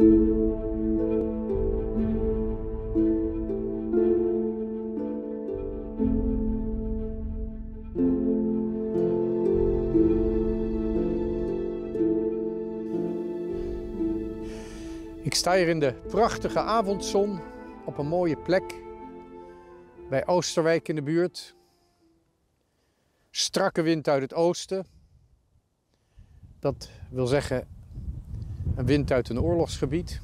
Ik sta hier in de prachtige avondzon op een mooie plek bij Oosterwijk in de buurt. Strakke wind uit het oosten. Dat wil zeggen een wind uit een oorlogsgebied.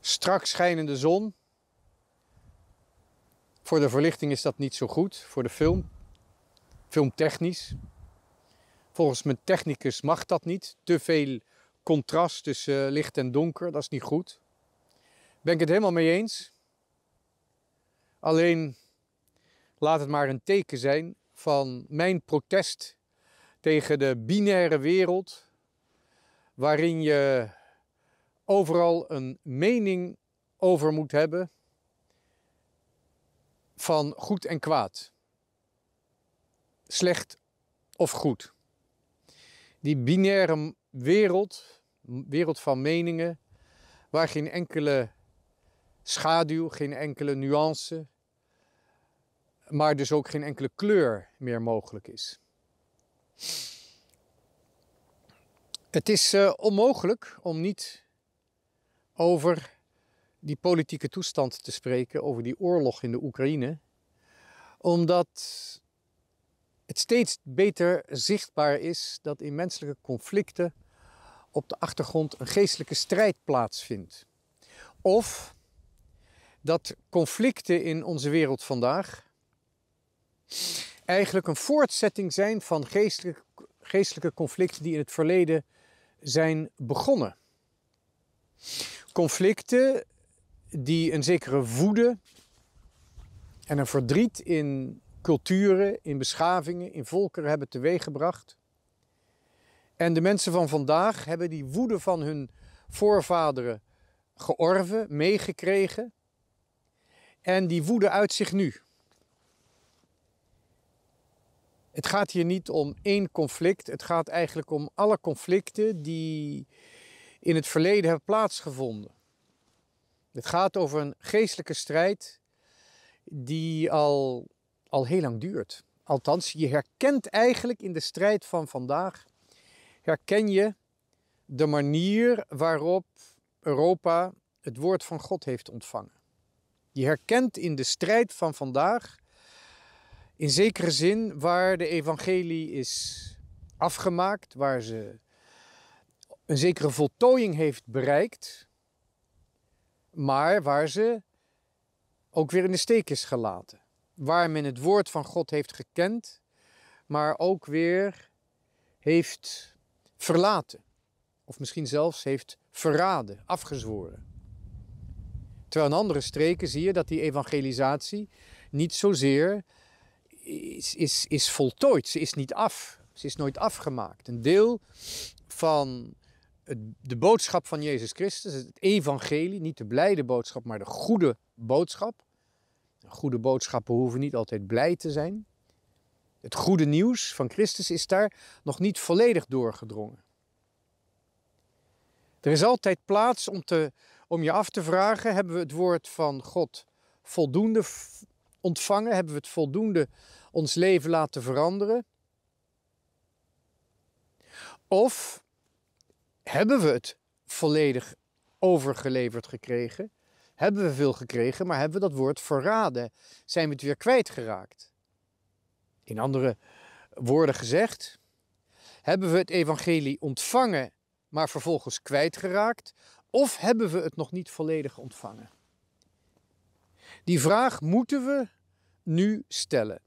straks schijnende zon. Voor de verlichting is dat niet zo goed, voor de film. Filmtechnisch. Volgens mijn technicus mag dat niet. Te veel contrast tussen eh, licht en donker, dat is niet goed. Ben ik het helemaal mee eens. Alleen laat het maar een teken zijn van mijn protest tegen de binaire wereld waarin je overal een mening over moet hebben van goed en kwaad, slecht of goed. Die binaire wereld, wereld van meningen, waar geen enkele schaduw, geen enkele nuance, maar dus ook geen enkele kleur meer mogelijk is. Het is eh, onmogelijk om niet over die politieke toestand te spreken, over die oorlog in de Oekraïne, omdat het steeds beter zichtbaar is dat in menselijke conflicten op de achtergrond een geestelijke strijd plaatsvindt. Of dat conflicten in onze wereld vandaag eigenlijk een voortzetting zijn van geestelijke, geestelijke conflicten die in het verleden zijn begonnen. Conflicten die een zekere woede en een verdriet in culturen, in beschavingen, in volkeren hebben teweeggebracht. En de mensen van vandaag hebben die woede van hun voorvaderen georven, meegekregen. En die woede uit zich nu. Het gaat hier niet om één conflict. Het gaat eigenlijk om alle conflicten die in het verleden hebben plaatsgevonden. Het gaat over een geestelijke strijd die al, al heel lang duurt. Althans, je herkent eigenlijk in de strijd van vandaag, herken je de manier waarop Europa het woord van God heeft ontvangen. Je herkent in de strijd van vandaag in zekere zin waar de evangelie is afgemaakt, waar ze een zekere voltooiing heeft bereikt, maar waar ze ook weer in de steek is gelaten. Waar men het woord van God heeft gekend, maar ook weer heeft verlaten. Of misschien zelfs heeft verraden, afgezworen. Terwijl in andere streken zie je dat die evangelisatie niet zozeer is, is, is voltooid. Ze is niet af. Ze is nooit afgemaakt. Een deel van het, de boodschap van Jezus Christus, het evangelie, niet de blijde boodschap, maar de goede boodschap. Goede boodschappen hoeven niet altijd blij te zijn. Het goede nieuws van Christus is daar nog niet volledig doorgedrongen. Er is altijd plaats om, te, om je af te vragen: hebben we het woord van God voldoende ontvangen? Hebben we het voldoende ons leven laten veranderen? Of hebben we het volledig overgeleverd gekregen? Hebben we veel gekregen, maar hebben we dat woord verraden? Zijn we het weer kwijtgeraakt? In andere woorden gezegd, hebben we het evangelie ontvangen, maar vervolgens kwijtgeraakt? Of hebben we het nog niet volledig ontvangen? Die vraag moeten we nu stellen.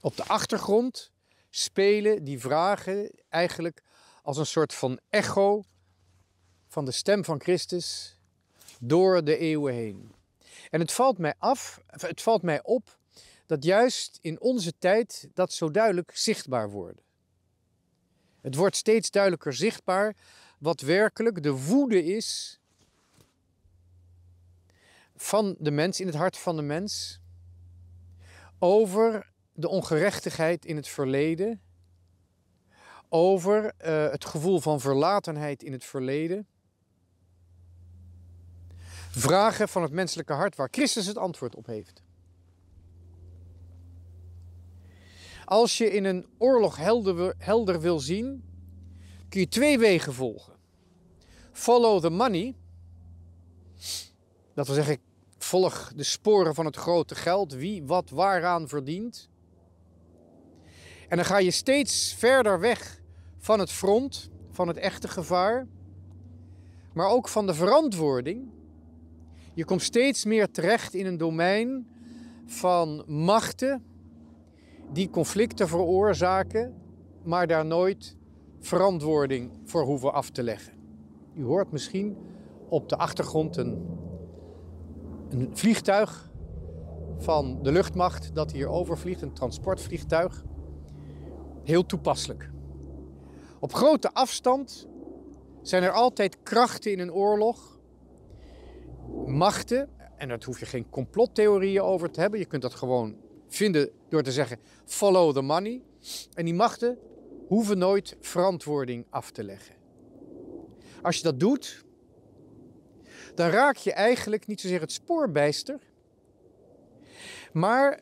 Op de achtergrond spelen die vragen eigenlijk als een soort van echo van de stem van Christus door de eeuwen heen. En het valt mij af, het valt mij op dat juist in onze tijd dat zo duidelijk zichtbaar wordt. Het wordt steeds duidelijker zichtbaar wat werkelijk de woede is van de mens, in het hart van de mens, over de ongerechtigheid in het verleden, over eh, het gevoel van verlatenheid in het verleden. Vragen van het menselijke hart waar Christus het antwoord op heeft. Als je in een oorlog helder, helder wil zien, kun je twee wegen volgen. Follow the money. Dat wil zeggen, Volg de sporen van het grote geld, wie wat waaraan verdient. En dan ga je steeds verder weg van het front, van het echte gevaar, maar ook van de verantwoording. Je komt steeds meer terecht in een domein van machten die conflicten veroorzaken, maar daar nooit verantwoording voor hoeven af te leggen. U hoort misschien op de achtergrond een een vliegtuig van de luchtmacht dat hier overvliegt, een transportvliegtuig. Heel toepasselijk. Op grote afstand zijn er altijd krachten in een oorlog, machten, en daar hoef je geen complottheorieën over te hebben. Je kunt dat gewoon vinden door te zeggen: follow the money. En die machten hoeven nooit verantwoording af te leggen. Als je dat doet, dan raak je eigenlijk niet zozeer het spoorbijster, maar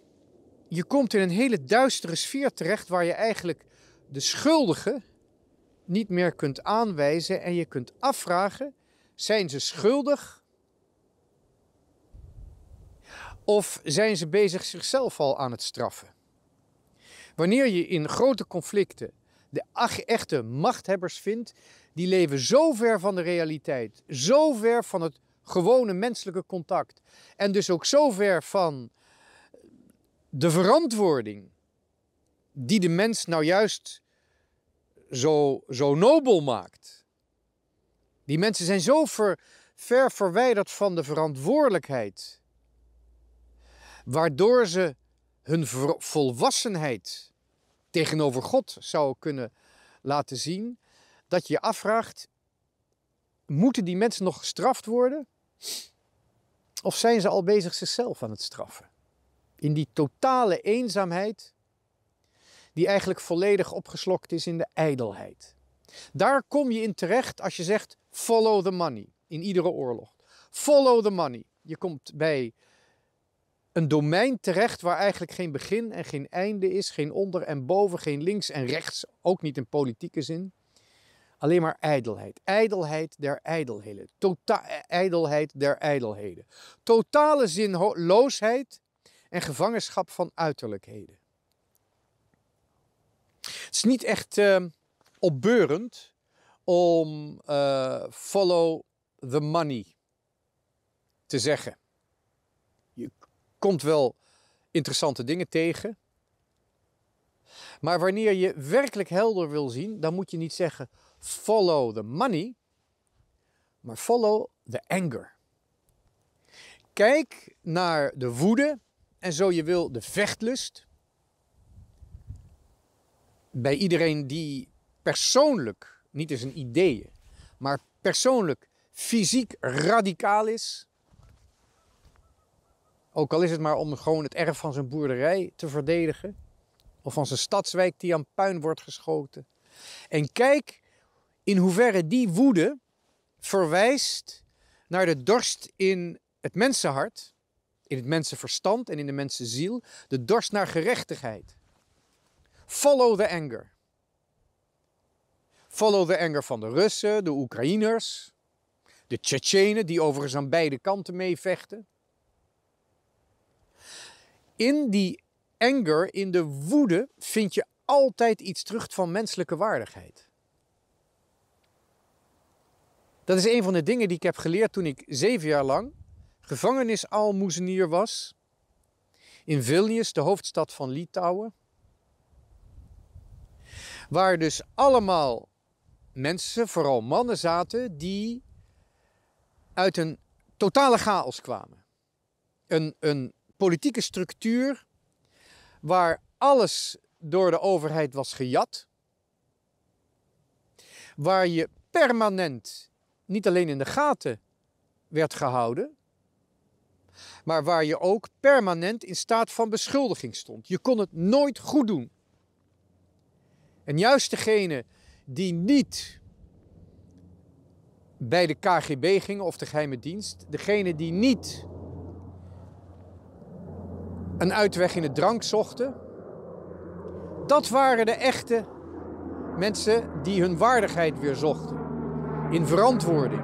je komt in een hele duistere sfeer terecht waar je eigenlijk de schuldigen niet meer kunt aanwijzen en je kunt afvragen: zijn ze schuldig? Of zijn ze bezig zichzelf al aan het straffen? Wanneer je in grote conflicten de echte machthebbers vindt, die leven zo ver van de realiteit, zo ver van het gewone menselijke contact en dus ook zo ver van de verantwoording die de mens nou juist zo, zo nobel maakt. Die mensen zijn zo ver, ver verwijderd van de verantwoordelijkheid, waardoor ze hun volwassenheid tegenover God zou kunnen laten zien dat je je afvraagt: moeten die mensen nog gestraft worden? Of zijn ze al bezig zichzelf aan het straffen? In die totale eenzaamheid, die eigenlijk volledig opgeslokt is in de ijdelheid. Daar kom je in terecht als je zegt: follow the money in iedere oorlog. Follow the money. Je komt bij een domein terecht waar eigenlijk geen begin en geen einde is, geen onder en boven, geen links en rechts, ook niet in politieke zin alleen maar ijdelheid. Ijdelheid der ijdelheden. Tota e-, ijdelheid der ijdelheden. Totale zinloosheid en gevangenschap van uiterlijkheden. Het is niet echt uh, opbeurend om eh, follow the money te zeggen. Je komt wel interessante dingen tegen. Maar wanneer je werkelijk helder wil zien, dan moet je niet zeggen: follow the money, maar follow the anger. Kijk naar de woede en zo je wil de vechtlust. Bij iedereen die persoonlijk, niet eens een ideeën, maar persoonlijk fysiek radicaal is. Ook al is het maar om gewoon het erf van zijn boerderij te verdedigen. Of van zijn stadswijk die aan puin wordt geschoten. En kijk in hoeverre die woede verwijst naar de dorst in het mensenhart, in het mensenverstand en in de mensenziel, de dorst naar gerechtigheid. Follow the anger. Follow the anger van de Russen, de Oekraïners, de Tsjetsjenen, die overigens aan beide kanten meevechten. In die anger, in de woede, vind je altijd iets terug van menselijke waardigheid. Dat is een van de dingen die ik heb geleerd toen ik zeven jaar lang gevangenisalmoezenier was. In Vilnius, de hoofdstad van Litouwen. Waar dus allemaal mensen, vooral mannen, zaten die uit een totale chaos kwamen. Een, een politieke structuur waar alles door de overheid was gejat. Waar je permanent niet alleen in de gaten werd gehouden, maar waar je ook permanent in staat van beschuldiging stond. Je kon het nooit goed doen. En juist degene die niet bij de KGB gingen of de geheime dienst, degene die niet een uitweg in de drank zochten, dat waren de echte mensen die hun waardigheid weer zochten in verantwoording.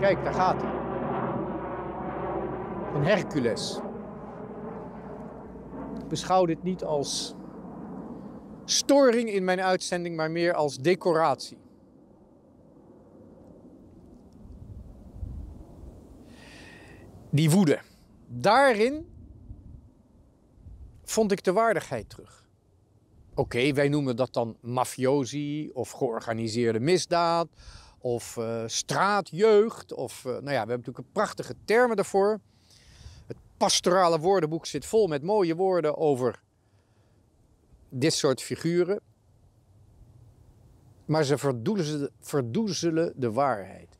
Kijk, daar gaat hij. Een Hercules. Beschouw dit niet als storing in mijn uitzending, maar meer als decoratie. Die woede. Daarin vond ik de waardigheid terug. Oké, wij noemen dat dan mafiosi of georganiseerde misdaad of eh, straatjeugd. Of, eh, nou ja, we hebben natuurlijk een prachtige termen daarvoor. Het pastorale woordenboek zit vol met mooie woorden over dit soort figuren. Maar ze verdoezelen, verdoezelen de waarheid.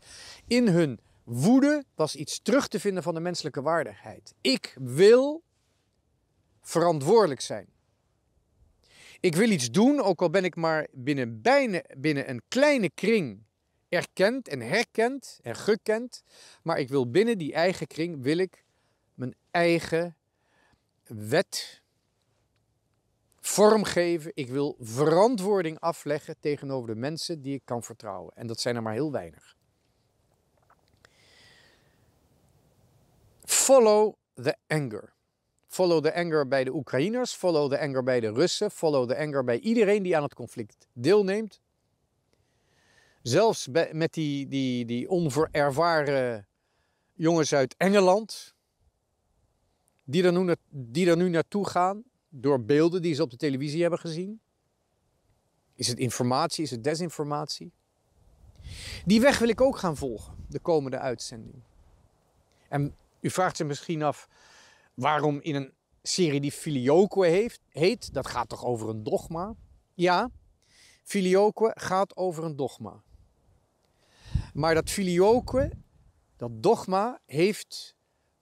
In hun woede was iets terug te vinden van de menselijke waardigheid. Ik wil verantwoordelijk zijn. Ik wil iets doen, ook al ben ik maar binnen, bijna, binnen een kleine kring erkend en herkend en gekend. Maar ik wil binnen die eigen kring, wil ik mijn eigen wet vormgeven. Ik wil verantwoording afleggen tegenover de mensen die ik kan vertrouwen. En dat zijn er maar heel weinig. Follow the anger. Follow the anger bij de Oekraïners, follow the anger bij de Russen, follow the anger bij iedereen die aan het conflict deelneemt. Zelfs bij, met die, die, die onverervaren jongens uit Engeland, die er, nu, die er nu naartoe gaan door beelden die ze op de televisie hebben gezien. Is het informatie, is het desinformatie? Die weg wil ik ook gaan volgen, de komende uitzending. En u vraagt zich misschien af, Waarom in een serie die Filioque heeft, heet, dat gaat toch over een dogma? Ja, Filioque gaat over een dogma. Maar dat Filioque, dat dogma, heeft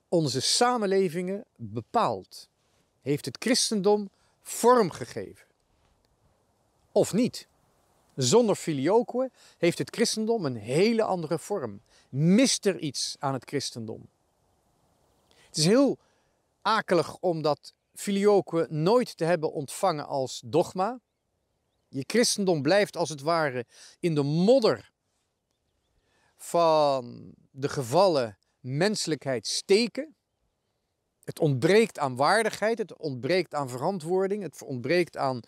onze samenlevingen bepaald. Heeft het christendom vorm gegeven. Of niet? Zonder filioque heeft het christendom een hele andere vorm. Mist er iets aan het christendom? Het is heel akelig om dat filioque nooit te hebben ontvangen als dogma. Je christendom blijft als het ware in de modder van de gevallen menselijkheid steken. Het ontbreekt aan waardigheid, het ontbreekt aan verantwoording, het ontbreekt aan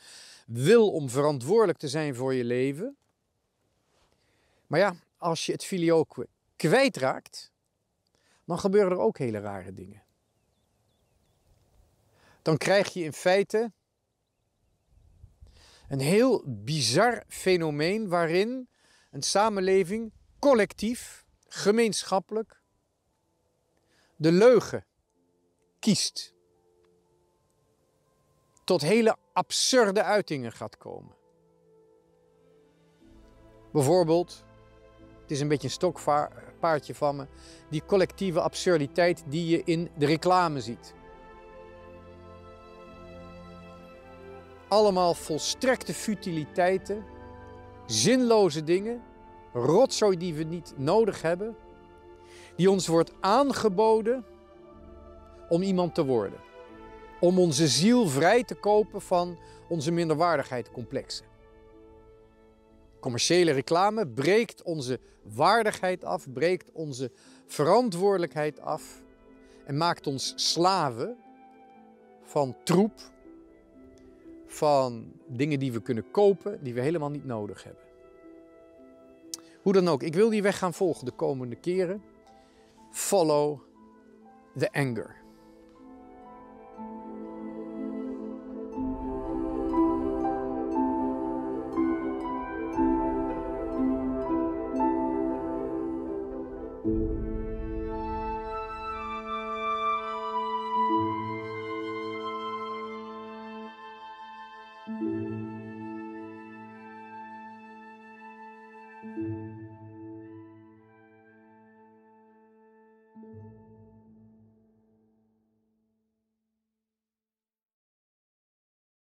wil om verantwoordelijk te zijn voor je leven. Maar ja, als je het filioque kwijtraakt, dan gebeuren er ook hele rare dingen dan krijg je in feite een heel bizar fenomeen waarin een samenleving collectief, gemeenschappelijk, de leugen kiest. Tot hele absurde uitingen gaat komen. Bijvoorbeeld, het is een beetje een stokpaardje van me, die collectieve absurditeit die je in de reclame ziet. Allemaal volstrekte futiliteiten, zinloze dingen, rotzooi die we niet nodig hebben, die ons wordt aangeboden om iemand te worden. Om onze ziel vrij te kopen van onze minderwaardigheidscomplexen. Commerciële reclame breekt onze waardigheid af, breekt onze verantwoordelijkheid af en maakt ons slaven van troep, van dingen die we kunnen kopen, die we helemaal niet nodig hebben. Hoe dan ook, ik wil die weg gaan volgen de komende keren. Follow the anger.